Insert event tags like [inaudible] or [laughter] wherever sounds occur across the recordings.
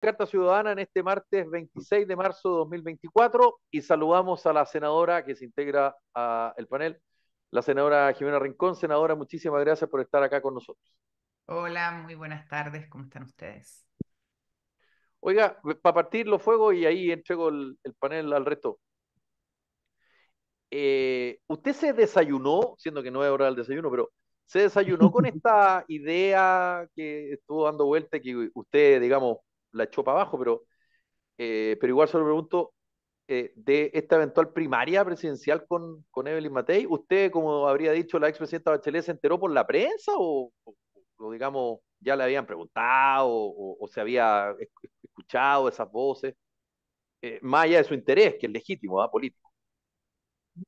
Carta Ciudadana en este martes 26 de marzo de 2024 y saludamos a la senadora que se integra al panel, la senadora Jimena Rincón. Senadora, muchísimas gracias por estar acá con nosotros. Hola, muy buenas tardes, ¿cómo están ustedes? Oiga, para partir los fuegos y ahí entrego el, panel al resto. Eh, ¿Usted se desayunó, siendo que no es hora del desayuno, pero se desayunó con [laughs] esta idea que estuvo dando vuelta, que usted, digamos, la echó para abajo, pero, eh, pero igual solo pregunto, eh, de esta eventual primaria presidencial con, con Evelyn Matei, ¿usted, como habría dicho la expresidenta Bachelet, se enteró por la prensa o, digamos, ya le habían preguntado o, se había escuchado esas voces? Eh, más allá de su interés, que es legítimo, ¿verdad? ¿ah? político.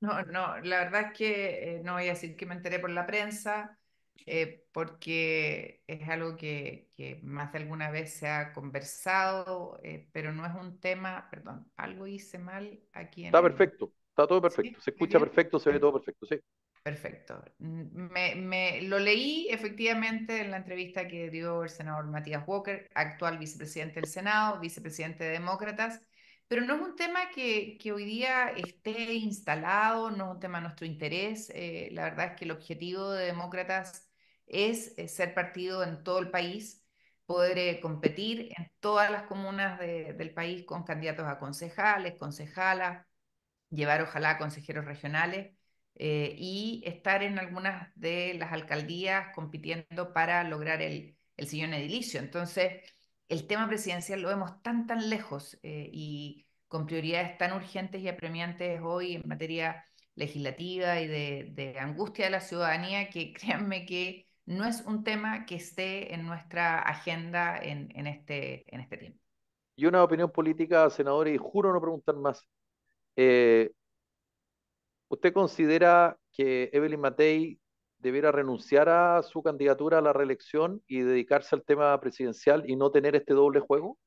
No, no, la verdad es que no voy a decir que me enteré por la prensa, eh, porque es algo que, más de alguna vez se ha conversado, eh, pero no es un tema, perdón, algo hice mal aquí. está perfecto, está todo perfecto, se escucha perfecto, se ve todo perfecto, sí. Perfecto. Me, lo leí efectivamente en la entrevista que dio el senador Matías Walker, actual vicepresidente del Senado, vicepresidente de Demócratas, pero no es un tema que, hoy día esté instalado, no es un tema de nuestro interés. Eh, la verdad es que el objetivo de Demócratas es, ser partido en todo el país, poder eh, competir en todas las comunas del país con candidatos a concejales, concejalas, llevar ojalá consejeros regionales eh, y estar en algunas de las alcaldías compitiendo para lograr el, el sillón edilicio. Entonces, el tema presidencial lo vemos tan, tan lejos eh, y con prioridades tan urgentes y apremiantes hoy en materia legislativa y de, de angustia de la ciudadanía que [laughs] créanme que no es un tema que esté en nuestra agenda en, este, en este tiempo. Y una opinión política, senador, y juro no preguntar más. Eh, ¿Usted considera que Evelyn Matei debiera renunciar a su candidatura a la reelección y dedicarse al tema presidencial y no tener este doble juego?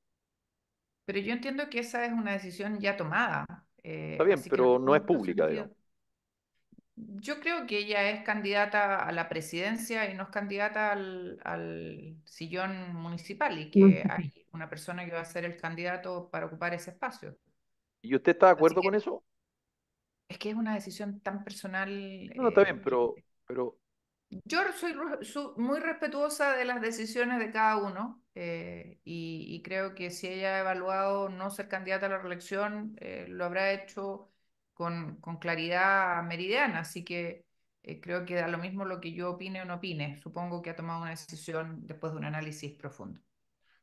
Pero yo entiendo que esa es una decisión ya tomada. Eh, Está bien, pero no, no es pública, digamos. Yo creo que ella es candidata a la presidencia y no es candidata al, sillón municipal y que hay una persona que va a ser el candidato para ocupar ese espacio. ¿Y usted está de acuerdo con eso? Es que es una decisión tan personal. No, está eh, bien, pero, pero... Yo soy muy respetuosa de las decisiones de cada uno eh, y, creo que si ella ha evaluado no ser candidata a la reelección, eh, lo habrá hecho con, claridad meridiana, así que eh, creo que da lo mismo lo que yo opine o no opine. Supongo que ha tomado una decisión después de un análisis profundo.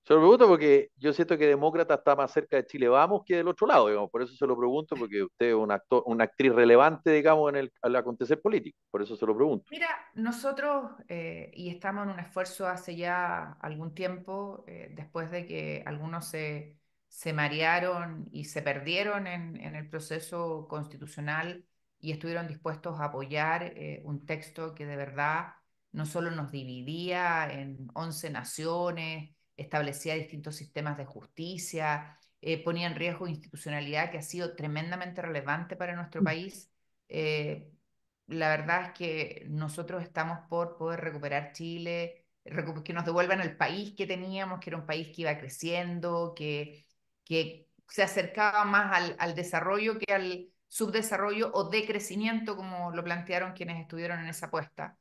Se lo pregunto porque yo siento que Demócrata está más cerca de Chile Vamos que del otro lado, digamos. Por eso se lo pregunto, porque usted es un actor, una actriz relevante, digamos, en el, acontecer político. Por eso se lo pregunto. Mira, nosotros, eh, y estamos en un esfuerzo hace ya algún tiempo, eh, después de que algunos se se marearon y se perdieron en, el proceso constitucional y estuvieron dispuestos a apoyar eh, un texto que de verdad no solo nos dividía en 11 naciones, establecía distintos sistemas de justicia, eh, ponía en riesgo institucionalidad que ha sido tremendamente relevante para nuestro mm. país. Eh, la verdad es que nosotros estamos por poder recuperar Chile, que nos devuelvan el país que teníamos, que era un país que iba creciendo, que que se acercaba más al, desarrollo que al subdesarrollo o decrecimiento, como lo plantearon quienes estuvieron en esa apuesta.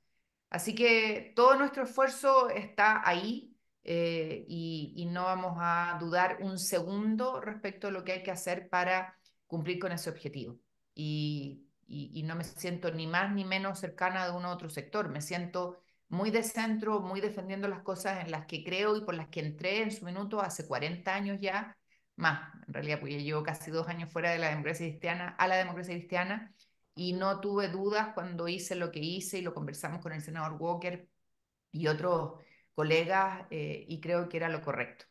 Así que todo nuestro esfuerzo está ahí eh, y, no vamos a dudar un segundo respecto a lo que hay que hacer para cumplir con ese objetivo. Y, no me siento ni más ni menos cercana de un otro sector, me siento muy de centro, muy defendiendo las cosas en las que creo y por las que entré en su minuto hace 40 años ya más, en realidad, porque llevo casi dos años fuera de la democracia cristiana, a la democracia cristiana, y no tuve dudas cuando hice lo que hice y lo conversamos con el senador Walker y otros colegas, eh, y creo que era lo correcto.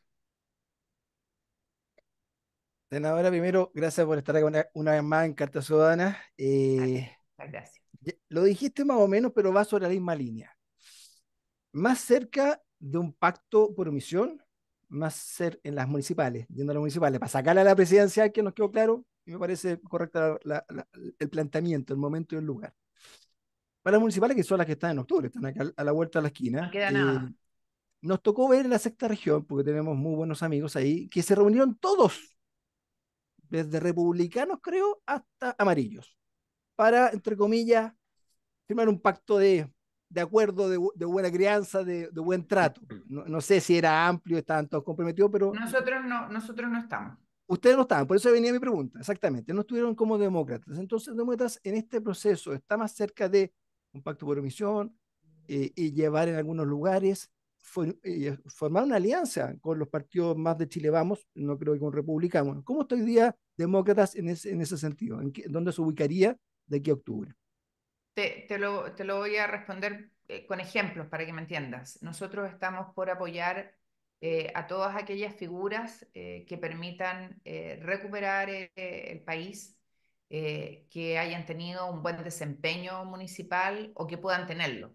Senadora, primero, gracias por estar una, vez más en Carta Ciudadana. Eh, gracias. Lo dijiste más o menos, pero va sobre la misma línea. Más cerca de un pacto por omisión, más ser en las municipales, yendo a las municipales, para sacarla a la presidencia, que nos quedó claro, y me parece correcto el planteamiento, el momento y el lugar. Para las municipales, que son las que están en octubre, están acá a la vuelta de la esquina. Eh, nos tocó ver en la sexta región, porque tenemos muy buenos amigos ahí, que se reunieron todos, desde republicanos, creo, hasta amarillos, para, entre comillas, firmar un pacto de de acuerdo, de, buena crianza, de, buen trato. No, no, sé si era amplio, estaban todos comprometidos, pero... Nosotros no, nosotros no estamos. Ustedes no estaban, por eso venía mi pregunta, exactamente. No estuvieron como demócratas. Entonces, demócratas en este proceso está más cerca de un pacto por omisión eh, y llevar en algunos lugares, eh, formar una alianza con los partidos más de Chile Vamos, no creo que con republicanos. ¿Cómo está hoy día demócratas en ese, en ese sentido? ¿En ¿Dónde se ubicaría de aquí a octubre? Te, te, lo, te lo voy a responder eh, con ejemplos para que me entiendas. Nosotros estamos por apoyar eh, a todas aquellas figuras eh, que permitan recuperar el país, que hayan tenido un buen desempeño municipal o que puedan tenerlo.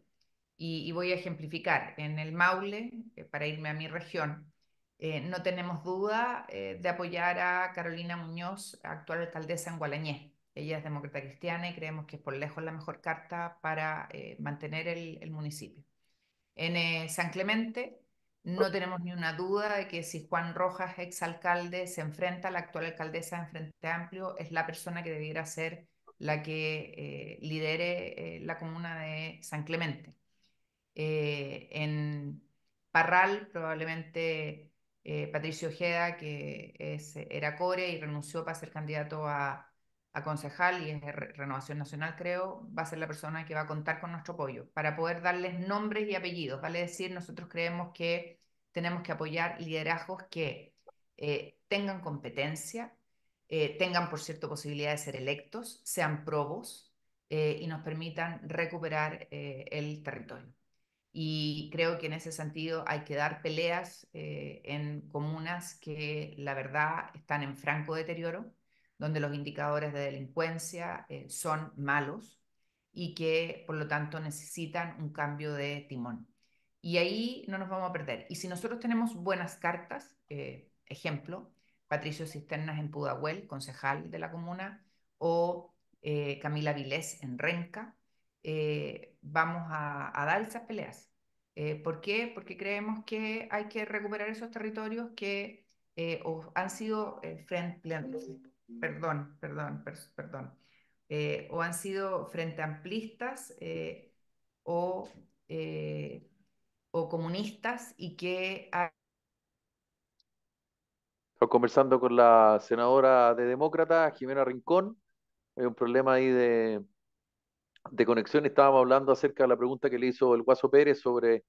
Y, y voy a ejemplificar, en el Maule, para irme a mi región, no tenemos duda de apoyar a Carolina Muñoz, actual alcaldesa en Gualañez, ella es demócrata cristiana y creemos que es por lejos la mejor carta para eh, mantener el, municipio. En eh, San Clemente no tenemos ni una duda de que si Juan Rojas, exalcalde, se enfrenta a la actual alcaldesa en Frente Amplio, es la persona que debiera ser la que eh, lidere la comuna de San Clemente. en Parral probablemente Patricio Ojeda, que era core y renunció para ser candidato a, a y es Renovación Nacional, creo, va a ser la persona que va a contar con nuestro apoyo para poder darles nombres y apellidos. Vale decir, nosotros creemos que tenemos que apoyar liderazgos que eh, tengan competencia, eh, tengan, por cierto, posibilidad de ser electos, sean probos eh, y nos permitan recuperar el territorio. Y creo que en ese sentido hay que dar peleas en comunas que la verdad están en franco deterioro donde los indicadores de delincuencia eh, son malos y que por lo tanto necesitan un cambio de timón. Y ahí no nos vamos a perder. Y si nosotros tenemos buenas cartas, eh, ejemplo, Patricio Cisternas en Pudahuel, concejal de la comuna, o eh, Camila Vilés en Renca, vamos a, dar esas peleas. ¿Por qué? Porque creemos que hay que recuperar esos territorios que han sido frente, perdón, perdón, perdón, eh, o han sido frente amplistas eh, o, eh, o comunistas y que... Ha... Estamos conversando con la senadora de Demócrata, Jimena Rincón, hay un problema ahí de, de conexión, estábamos hablando acerca de la pregunta que le hizo el Guaso Pérez sobre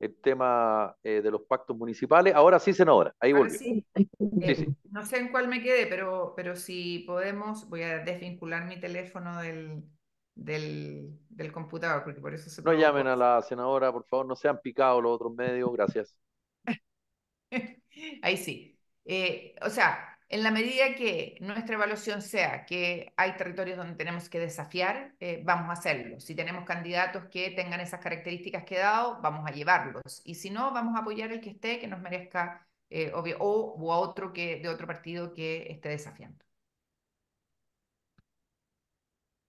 el tema eh, de los pactos municipales. Ahora sí, senadora, ahí volvió. [laughs] No sé en cuál me quedé, pero, pero si podemos, voy a desvincular mi teléfono del, computador, porque por eso No llamen a la senadora, por favor, no sean picados los otros medios, gracias. [laughs] ahí sí. Eh, o sea, en la medida que nuestra evaluación sea que hay territorios donde tenemos que desafiar, eh, vamos a hacerlo. Si tenemos candidatos que tengan esas características que he dado, vamos a llevarlos. Y si no, vamos a apoyar el que esté, que nos merezca, eh, o, a otro que, de otro partido que esté desafiando.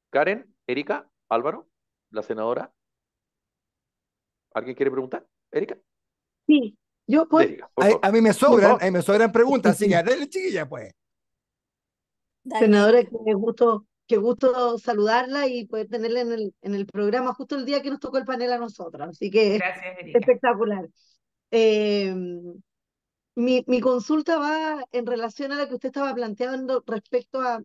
Karen, Erika, Álvaro, la senadora. ¿Alguien quiere preguntar? Erika. Sí, pues, a, mí me sobran, me sobran preguntas, así que [laughs] chiquilla, pues. Senadora, qué gusto, qué gusto saludarla y poder tenerla en el, en el programa justo el día que nos tocó el panel a nosotros, así que espectacular. Em, mi, mi consulta va en relación a la que usted estaba planteando respecto a,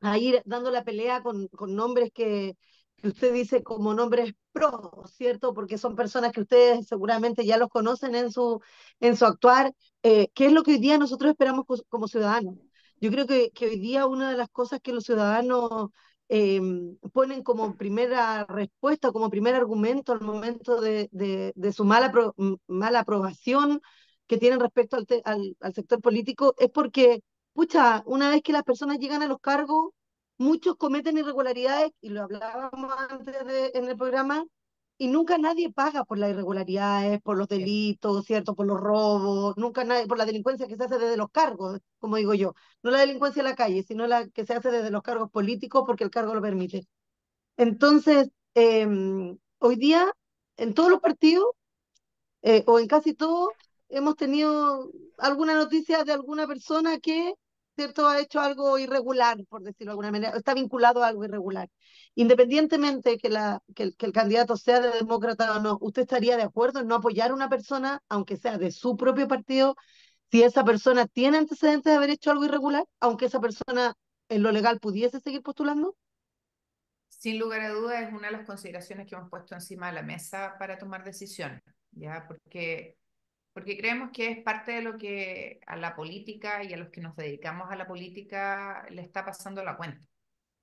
a ir dando la pelea con, con nombres que, que usted dice como nombres pro, ¿cierto? Porque son personas que ustedes seguramente ya los conocen en su, en su actuar. Eh, ¿Qué es lo que hoy día nosotros esperamos como ciudadanos? Yo creo que, que hoy día una de las cosas que los ciudadanos em, ponen como primera respuesta, como primer argumento al momento de, de, su mala, mala aprobación que tienen respecto al, al sector político, es porque, pucha, una vez que las personas llegan a los cargos, muchos cometen irregularidades, y lo hablábamos antes en el programa, y nunca nadie paga por las irregularidades, por los delitos, ¿cierto? Por los robos, nunca nadie, por la delincuencia que se hace desde los cargos, como digo yo. No la delincuencia en la calle, sino la que se hace desde los cargos políticos porque el cargo lo permite. Entonces, em, hoy día, en todos los partidos, eh, o en casi todos, hemos tenido alguna noticia de alguna persona que ¿cierto? Ha hecho algo irregular, por decirlo de alguna manera, está vinculado a algo irregular. Independientemente que, la, que, el candidato sea de demócrata o no, ¿usted estaría de acuerdo en no apoyar a una persona, aunque sea de su propio partido, si esa persona tiene antecedentes de haber hecho algo irregular, aunque esa persona en lo legal pudiese seguir postulando? Sin lugar a dudas, es una de las consideraciones que hemos puesto encima de la mesa para tomar decisiones. ¿ya? Porque porque creemos que es parte de lo que a la política y a los que nos dedicamos a la política le está pasando la cuenta.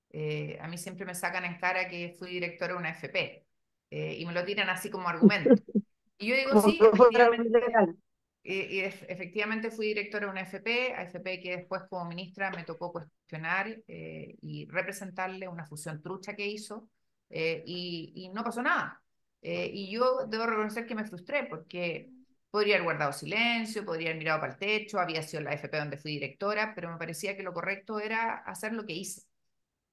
Eh, a mí siempre me sacan en cara que fui directora de una FP eh, y me lo tiran así como argumento. Y yo digo, sí, efectivamente, eh, y, efectivamente fui directora de una FP, AFP que después como ministra me tocó cuestionar y representarle una fusión trucha que hizo y, y no pasó nada. y yo debo reconocer que me frustré porque Podría haber guardado silencio, podría haber mirado para el techo, había sido la FP donde fui directora, pero me parecía que lo correcto era hacer lo que hice.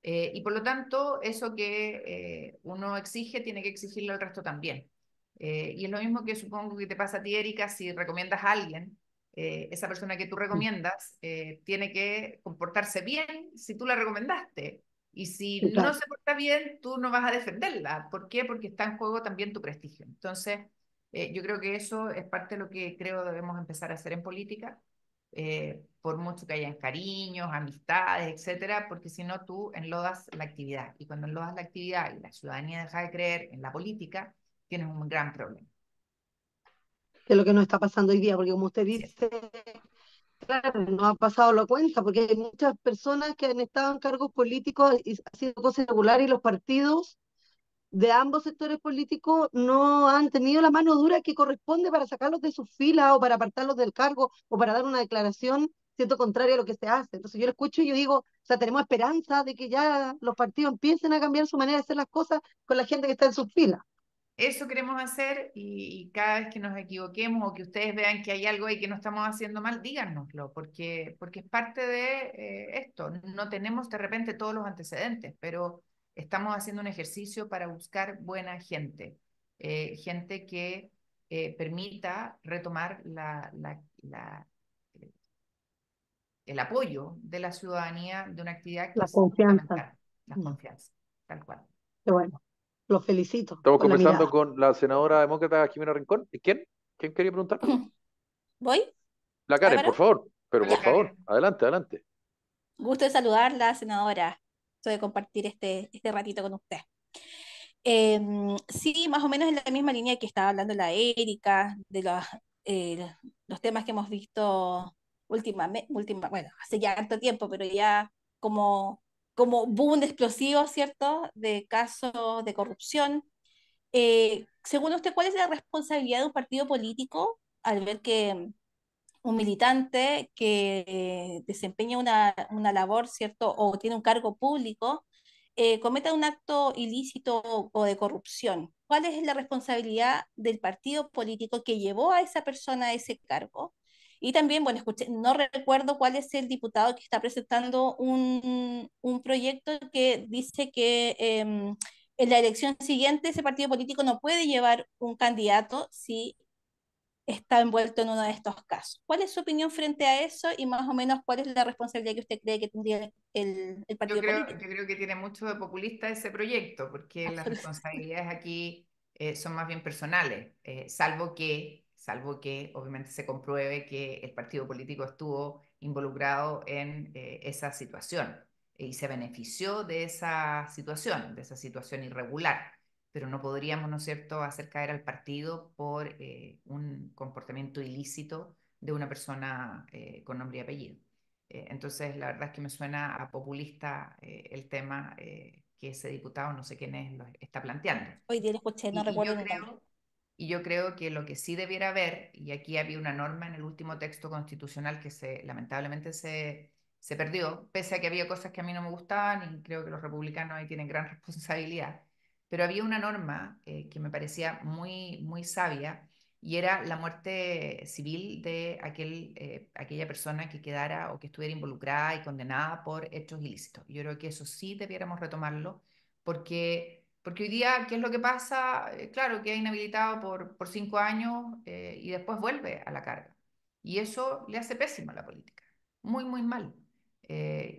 Eh, y por lo tanto, eso que eh, uno exige, tiene que exigirlo al resto también. Eh, y es lo mismo que supongo que te pasa a ti, Erika, si recomiendas a alguien, esa persona que tú mm. recomiendas tiene que comportarse bien si tú la recomendaste. Y si no se porta bien, tú no vas a defenderla. ¿Por qué? Porque está en juego también tu prestigio. Entonces, eh, yo creo que eso es parte de lo que creo debemos empezar a hacer en política, eh, por mucho que hayan cariños, amistades, etcétera, porque si no tú enlodas la actividad. Y cuando enlodas la actividad y la ciudadanía deja de creer en la política, tienes un gran problema. Que es lo que nos está pasando hoy día, porque como usted dice, claro, no ha pasado la cuenta, porque hay muchas personas que han estado en cargos políticos y sido cosa regular y los partidos de ambos sectores políticos no han tenido la mano dura que corresponde para sacarlos de sus filas o para apartarlos del cargo o para dar una declaración siento contraria a lo que se hace. Entonces yo lo escucho y yo digo, o sea, tenemos esperanza de que ya los partidos empiecen a cambiar su manera de hacer las cosas con la gente que está en sus filas. Eso queremos hacer y, cada vez que nos equivoquemos o que ustedes vean que hay algo ahí que no estamos haciendo mal, díganoslo, porque, porque es parte de eh, esto. No tenemos de repente todos los antecedentes, pero estamos haciendo un ejercicio para buscar buena gente, eh, gente que eh, permita retomar la, eh, el apoyo de la ciudadanía de una actividad que la confianza. La mm. confianza, tal cual. bueno, lo felicito. Estamos conversando con la senadora demócrata Jimena Rincón. ¿Quién? ¿Quién quería preguntar? [clears throat] ¿Voy? La Karen, por favor. Pero por favor, adelante, adelante. Gusto de saludarla, senadora de compartir este, este ratito con usted. Em, sí, más o menos en la misma línea que estaba hablando la Erika, de los, eh, los temas que hemos visto últimamente, última, bueno, hace ya tanto tiempo, pero ya como, como boom de explosivo, ¿cierto? De casos de corrupción. Eh, según usted, ¿cuál es la responsabilidad de un partido político al ver que un militante que desempeña una, labor, ¿cierto? O tiene un cargo público, eh, cometa un acto ilícito o, de corrupción. ¿Cuál es la responsabilidad del partido político que llevó a esa persona a ese cargo? Y también, bueno, no recuerdo cuál es el diputado que está presentando un, proyecto que dice que em, en la elección siguiente ese partido político no puede llevar un candidato si está envuelto en uno de estos casos. ¿Cuál es su opinión frente a eso y más o menos cuál es la responsabilidad que usted cree que tendría el, partido político? Yo creo que tiene mucho de populista ese proyecto, porque las responsabilidades aquí eh, son más bien personales, eh, salvo que salvo que obviamente se compruebe que el partido político estuvo involucrado en eh, esa situación y se benefició de esa situación, de esa situación irregular pero no podríamos, ¿no es cierto?, hacer caer al partido por eh, un comportamiento ilícito de una persona eh, con nombre y apellido. Eh, entonces, la verdad es que me suena a populista el tema que ese diputado, no sé quién es, está planteando. Hoy no y, Yo creo, que lo que sí debiera haber, y aquí había una norma en el último texto constitucional que lamentablemente se, se perdió, pese a que había cosas que a mí no me gustaban y creo que los republicanos ahí tienen gran [laughs] responsabilidad pero había una norma eh, que me parecía muy, muy sabia y era la muerte civil de aquel, eh, aquella persona que quedara o que estuviera involucrada y condenada por hechos ilícitos. Yo creo que eso sí debiéramos retomarlo porque, porque hoy día, ¿qué es lo que pasa? Eh, claro, que queda inhabilitado por, por cinco años y después vuelve a la carga. Y eso le hace pésimo a la política, muy, muy mal.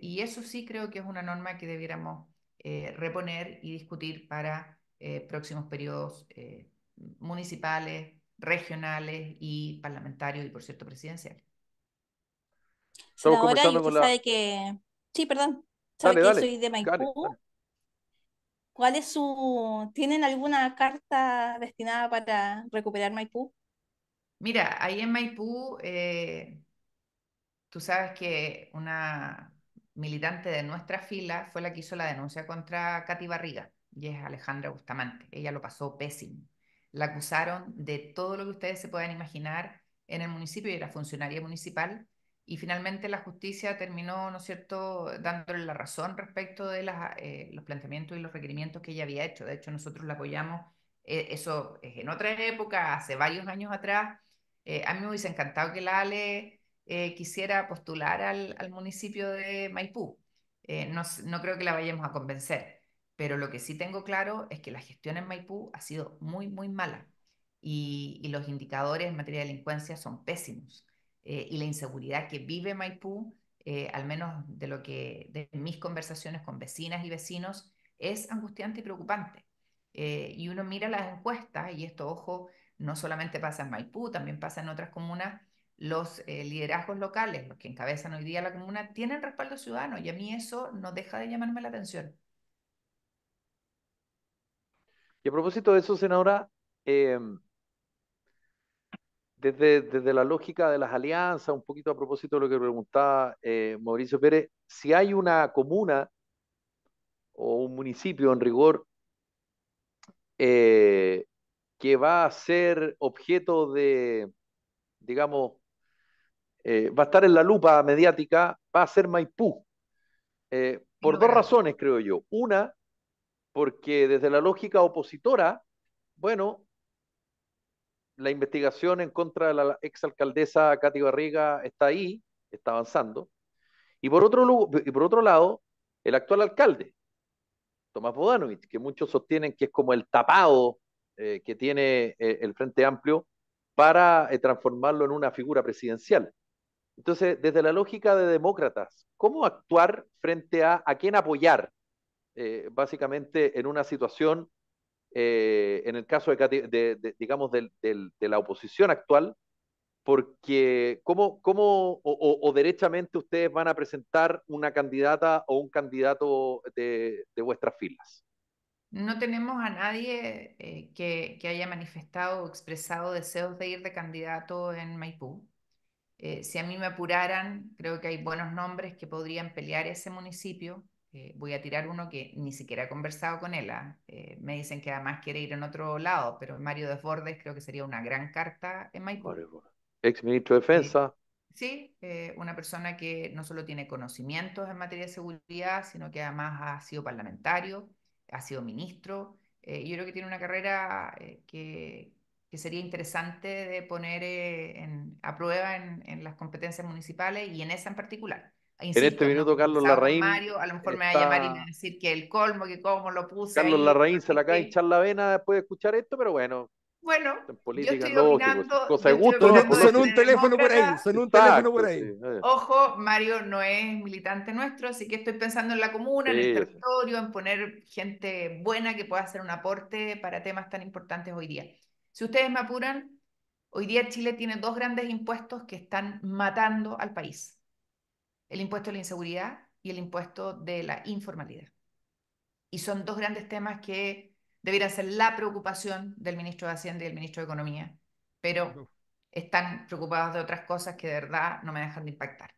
y eso sí creo que es una norma que debiéramos eh, reponer y discutir para eh, próximos periodos eh, municipales, regionales y parlamentarios y, por cierto, presidenciales. Sí, perdón. ¿Cuál es su... ¿Tienen alguna carta destinada para recuperar Maipú? Mira, ahí en Maipú, tú sabes que una militante de nuestra fila, fue la que hizo la denuncia contra Katy Barriga, y es Alejandra Bustamante. Ella lo pasó pésimo. La acusaron de todo lo que ustedes se puedan imaginar en el municipio y la funcionaria municipal. Y finalmente la justicia terminó, ¿no es cierto?, dándole la razón respecto de eh, los planteamientos y los requerimientos que ella había hecho. De hecho, nosotros la apoyamos, eh, eso en otra época, hace varios años atrás. Eh, a mí me hubiese encantado que la Ale eh, quisiera postular al, municipio de Maipú. Eh, no, creo que la vayamos a convencer, pero lo que sí tengo claro es que la gestión en Maipú ha sido muy, muy mala y, los indicadores en materia de delincuencia son pésimos. Eh, y la inseguridad que vive Maipú, al menos de lo que de mis conversaciones con vecinas y vecinos, es angustiante y preocupante. y uno mira las encuestas, y esto, ojo, no solamente pasa en Maipú, también pasa en otras comunas, los eh, liderazgos locales, los que encabezan hoy día la comuna, tienen respaldo ciudadano y a mí eso no deja de llamarme la atención. Y a propósito de eso, senadora, em, desde, desde, la lógica de las alianzas, un poquito a propósito de lo que preguntaba eh, Mauricio Pérez, si hay una comuna o un municipio en rigor eh, que va a ser objeto de, digamos, eh, va a estar en la lupa mediática, va a ser Maipú. Eh, por dos razones, creo yo. Una, porque desde la lógica opositora, bueno, la investigación en contra de la exalcaldesa Katy Barriga está ahí, está avanzando. Y por otro, y por otro lado, el actual alcalde, Tomás Bodanovich, que muchos sostienen que es como el tapado eh, que tiene el Frente Amplio para transformarlo en una figura presidencial. Entonces, desde la lógica de demócratas, ¿cómo actuar frente a a quién apoyar? Eh, básicamente en una situación, eh, en el caso de, digamos, de la oposición actual, porque ¿cómo, cómo o, derechamente ustedes van a presentar una candidata o un candidato de, vuestras filas? No tenemos a nadie eh, que, que haya manifestado o expresado deseos de ir de candidato en Maipú. Eh, si a mí me apuraran, creo que hay buenos nombres que podrían pelear ese municipio. Eh, voy a tirar uno que ni siquiera he conversado con él. ¿ah? Eh, me dicen que además quiere ir en otro lado, pero Mario Desbordes creo que sería una gran carta en Maipú. Ex ministro de Defensa. Sí, una persona que no solo tiene conocimientos en materia de seguridad, sino que además ha sido parlamentario, ha sido ministro. yo creo que tiene una carrera que, sería interesante de poner eh, a prueba en, las competencias municipales y en esa en particular. en este minuto, Carlos Larraín. Mario, a lo mejor me va a llamar y me va a decir que el colmo, que cómo lo puse. Carlos Larraín se la cae echar la vena después de escuchar esto, pero bueno. Bueno, en política, yo estoy cosa de son un teléfono por ahí, son un teléfono por ahí. Eh. Ojo, Mario no es militante nuestro, así que estoy pensando en la comuna, en el territorio, en poner gente buena que pueda hacer un aporte para temas tan importantes hoy día. Si ustedes me apuran, hoy día Chile tiene dos grandes impuestos que están matando al país. El impuesto de la inseguridad y el impuesto de la informalidad. Y son dos grandes temas que deberían ser la preocupación del ministro de Hacienda y del ministro de Economía, pero están preocupados de otras cosas que de verdad no me dejan de impactar.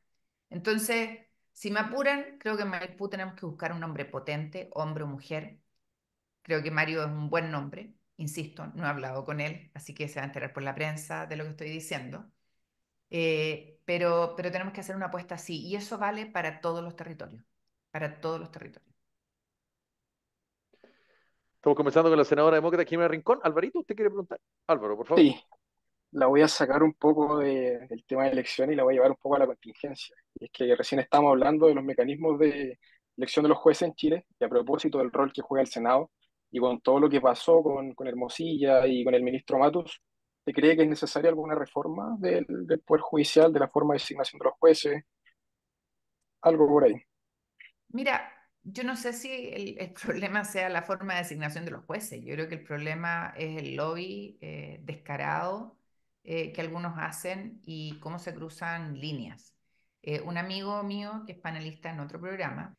Entonces, si me apuran, creo que en Maipú tenemos que buscar un hombre potente, hombre o mujer. Creo que Mario es un buen nombre. Insisto, no he hablado con él, así que se va a enterar por la prensa de lo que estoy diciendo. Eh, pero, pero tenemos que hacer una apuesta así, y eso vale para todos los territorios, para todos los territorios. Estamos comenzando con la senadora demócrata Jimena Rincón. Alvarito, ¿usted quiere preguntar? Álvaro, por favor. Sí, la voy a sacar un poco del tema de elección y la voy a llevar un poco a la contingencia. es que recién estamos hablando de los mecanismos de elección de los jueces en Chile y a propósito del rol que juega el Senado y con todo lo que pasó con, con Hermosilla y con el ministro Matus, ¿se cree que es necesaria alguna reforma del, del Poder Judicial, de la forma de designación de los jueces? Algo por ahí. Mira, yo no sé si el, [laughs] problema sea la forma de designación de los jueces. Yo creo que el problema es el lobby eh, descarado eh, que algunos hacen y cómo se cruzan líneas. Eh, un amigo mío, que es panelista en otro programa,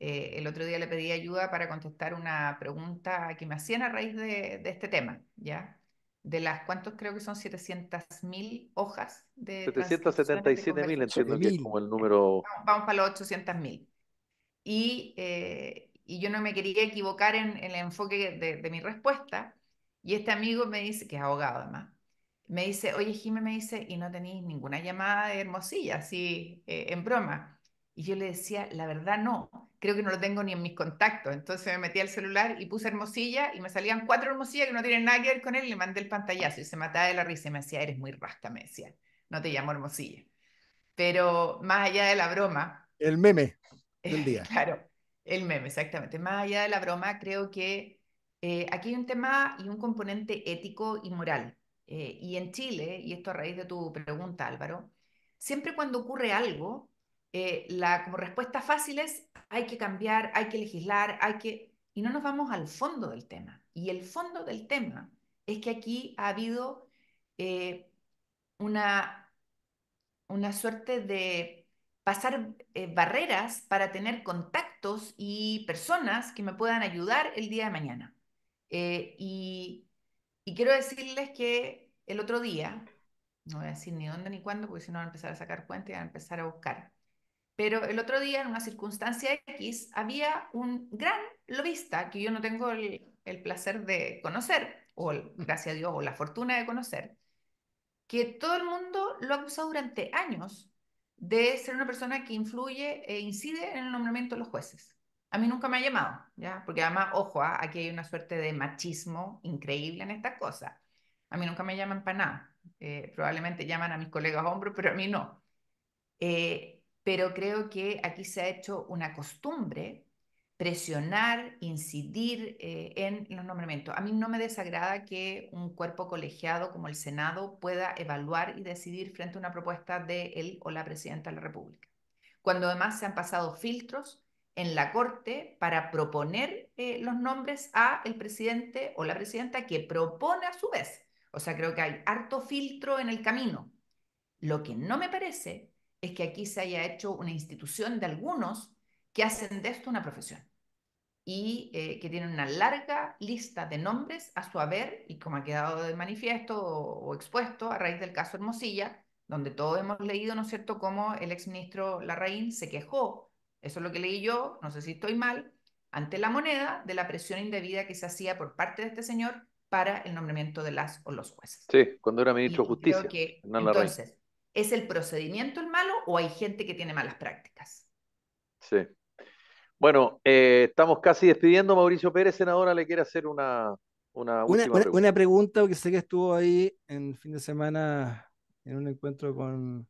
eh, el otro día le pedí ayuda para contestar una pregunta que me hacían a raíz de, este tema, ¿ya? De las, ¿cuántos creo que son 700.000 hojas? de 777.000 entiendo que es como el número... Vamos, para los 800.000. Y, eh, y yo no me quería equivocar en, el enfoque de, mi respuesta. Y este amigo me dice, que es abogado además, me dice, oye Jimé, me dice, y no tenéis ninguna llamada de Hermosilla, así eh, en broma. Y yo le decía, la verdad no, creo que no lo tengo ni en mis contactos. Entonces me metí al celular y puse Hermosilla y me salían cuatro Hermosillas que no tienen nada que ver con él y le mandé el pantallazo y se mataba de la risa y me decía, eres muy rasta, me decía, no te llamo Hermosilla. Pero más allá de la broma. El meme eh, del día. claro, el meme, exactamente. Más allá de la broma, creo que eh, aquí hay un tema y un componente ético y moral. Eh, y en Chile, y esto a raíz de tu pregunta, Álvaro, siempre cuando ocurre algo, eh, la como respuesta fácil es hay que cambiar, hay que legislar, hay que... Y no nos vamos al fondo del tema. Y el fondo del tema es que aquí ha habido eh, una, una suerte de pasar eh, barreras para tener contactos y personas que me puedan ayudar el día de mañana. y, y, quiero decirles que el otro día, no voy a decir ni dónde ni cuándo, porque si no van a empezar a sacar cuenta y van a empezar a buscar, pero el otro día, en una circunstancia X, había un gran lobista que yo no tengo el, placer de conocer, o gracias a Dios, o la fortuna de conocer, que todo el mundo lo ha acusado durante años de ser una persona que influye e incide en el nombramiento de los jueces. A mí nunca me ha llamado, ¿ya? Porque además, ojo, ¿ah? aquí hay una suerte de machismo increíble en estas cosas. A mí nunca me llaman para nada. Eh, probablemente llaman a mis colegas hombros, pero a mí no. Eh, pero creo que aquí se ha hecho una costumbre presionar, incidir eh, en los nombramientos. A mí no me desagrada que un cuerpo colegiado como el Senado pueda evaluar y decidir frente a una propuesta de él o la presidenta de la República, cuando además se han pasado filtros en la Corte para proponer eh, los nombres a el presidente o la presidenta que propone a su vez. O sea, creo que hay harto filtro en el camino. Lo que no me parece es que aquí se haya hecho una institución de algunos que hacen de esto una profesión y eh, que tienen una larga lista de nombres a su haber y como ha quedado de manifiesto o, expuesto a raíz del caso Hermosilla, donde todos hemos leído, ¿no es cierto?, cómo el exministro Larraín se quejó, eso es lo que leí yo, no sé si estoy mal, ante la moneda de la presión indebida que se hacía por parte de este señor para el nombramiento de las o los jueces. Sí, cuando era ministro de Justicia. entonces, ¿Es el procedimiento el malo o hay gente que tiene malas prácticas? Sí. Bueno, eh, estamos casi despidiendo. Mauricio Pérez, senadora, le quiere hacer una, una, pregunta. una, pregunta. porque sé que estuvo ahí en fin de semana en un encuentro con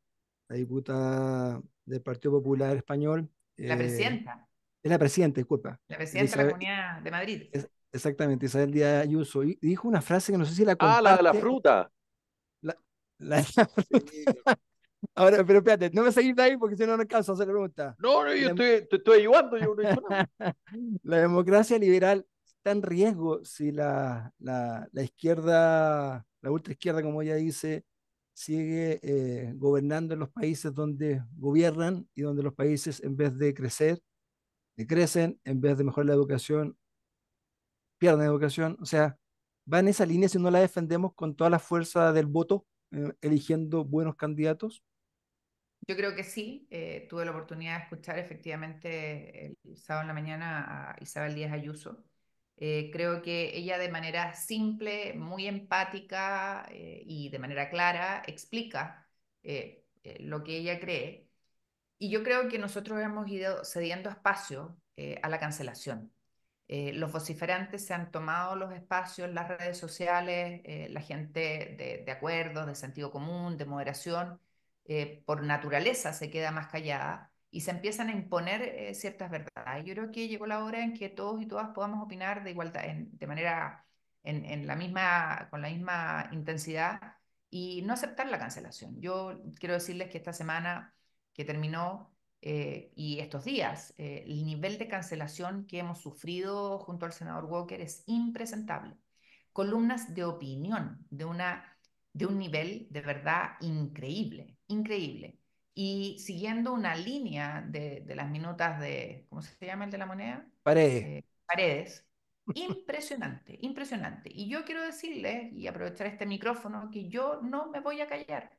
la diputada del Partido Popular Español. La eh, presidenta. Es la presidenta, disculpa. La presidenta de la Comunidad de Madrid. exactamente, Isabel Díaz Ayuso. Y dijo una frase que no sé si la comparte. Ah, la de la fruta. [laughs] [laughs] Ahora, pero espérate, no me seguís de ahí porque si no, no alcanzo a hacer la pregunta. No, yo estoy, te estoy ayudando. [laughs] la democracia liberal está en riesgo si la, la, la izquierda, la ultraizquierda, como ella dice, sigue eh, gobernando en los países donde gobiernan y donde los países, en vez de crecer, decrecen, en vez de mejorar la educación, pierden educación. O sea, va en esa línea si no la defendemos con toda la fuerza del voto eh, eligiendo buenos candidatos? Yo creo que sí. Eh, tuve la oportunidad de escuchar efectivamente el sábado en la mañana a Isabel Díaz Ayuso. Eh, creo que ella de manera simple, muy empática y de manera clara explica lo que ella cree. Y yo creo que nosotros hemos ido cediendo espacio a la cancelación. Eh, los vociferantes se han tomado los espacios, las redes sociales, eh, la gente de, acuerdos, de sentido común, de moderación, eh, por naturaleza se queda más callada y se empiezan a imponer ciertas verdades. Yo creo que llegó la hora en que todos y todas podamos opinar de igualdad, de manera en, la misma, con la misma intensidad y no aceptar la cancelación. Yo quiero decirles que esta semana que terminó eh, y estos días. Eh, el nivel de cancelación que hemos sufrido junto al senador Walker es impresentable. Columnas de opinión de, una, de un nivel de verdad increíble, increíble. Y siguiendo una línea de, las minutas de, ¿cómo se llama el de la moneda? Paredes. Eh, paredes. Impresionante, impresionante. Y yo quiero decirle, y aprovechar este micrófono, que yo no me voy a callar.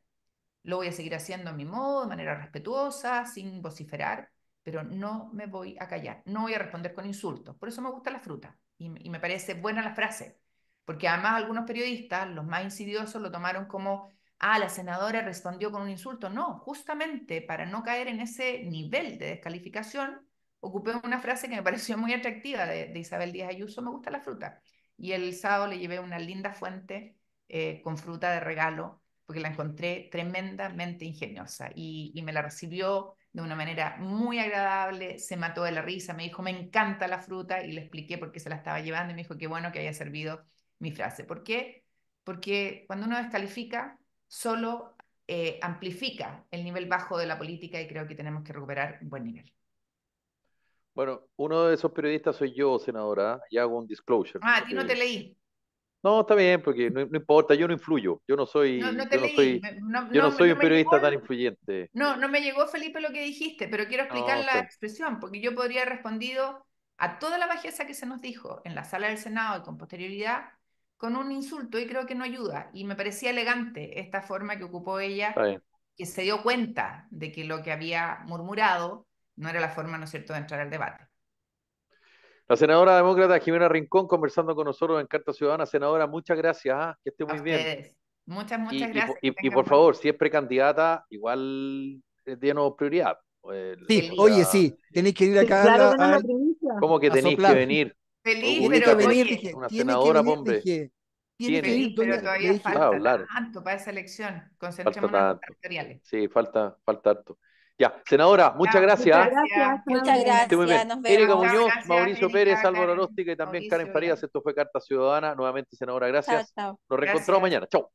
Lo voy a seguir haciendo a mi modo, de manera respetuosa, sin vociferar, pero no me voy a callar, no voy a responder con insultos. Por eso me gusta la fruta y, me parece buena la frase, porque además algunos periodistas, los más insidiosos, lo tomaron como, ah, la senadora respondió con un insulto. No, justamente para no caer en ese nivel de descalificación, ocupé una frase que me [laughs] pareció muy atractiva de, Isabel Díaz Ayuso, me gusta la fruta. Y el sábado le llevé una linda fuente eh, con fruta de regalo porque la encontré tremendamente ingeniosa y, me la recibió de una manera muy agradable, se mató de la risa, me dijo, me encanta la fruta y le expliqué por qué se la estaba llevando y me dijo, qué bueno que haya servido mi frase. ¿Por qué? Porque cuando uno descalifica, solo eh, amplifica el nivel bajo de la política y creo que tenemos que recuperar un buen nivel. Bueno, uno de esos periodistas soy yo, senadora, y hago un disclosure. Ah, a ti no eh, te leí. No, está bien, porque no, importa, yo no influyo, yo no soy, no un periodista tan influyente. No, no me llegó Felipe lo que dijiste, pero quiero explicar la expresión, porque yo podría haber respondido a toda la bajeza que se nos dijo en la sala del Senado y con posterioridad con un insulto y creo que no ayuda. Y me parecía elegante esta forma que ocupó ella, que se dio cuenta de que lo que había murmurado no era la forma, ¿no es cierto?, de entrar al debate. La senadora demócrata Jimena Rincón conversando con nosotros en Carta Ciudadana. Senadora, muchas gracias. ¿ah? Que esté muy bien. Muchas, muchas gracias. Y, por favor, si es precandidata, igual tiene prioridad. sí, oye, sí, tenéis que ir acá. a, ¿Cómo que tenéis que venir? Feliz, pero que venir, oye, una senadora, que venir, hombre. tiene, pero todavía falta tanto para esa elección. Concentrémonos en los territoriales. Sí, falta, falta harto. Ya, senadora, muchas gracias. Muchas gracias. Muchas gracias. Nos Erika Muñoz, Mauricio Pérez, Álvaro Nóstica y también Karen Farías. Esto fue Carta Ciudadana. Nuevamente, senadora, gracias. Nos reencontramos mañana. Chau.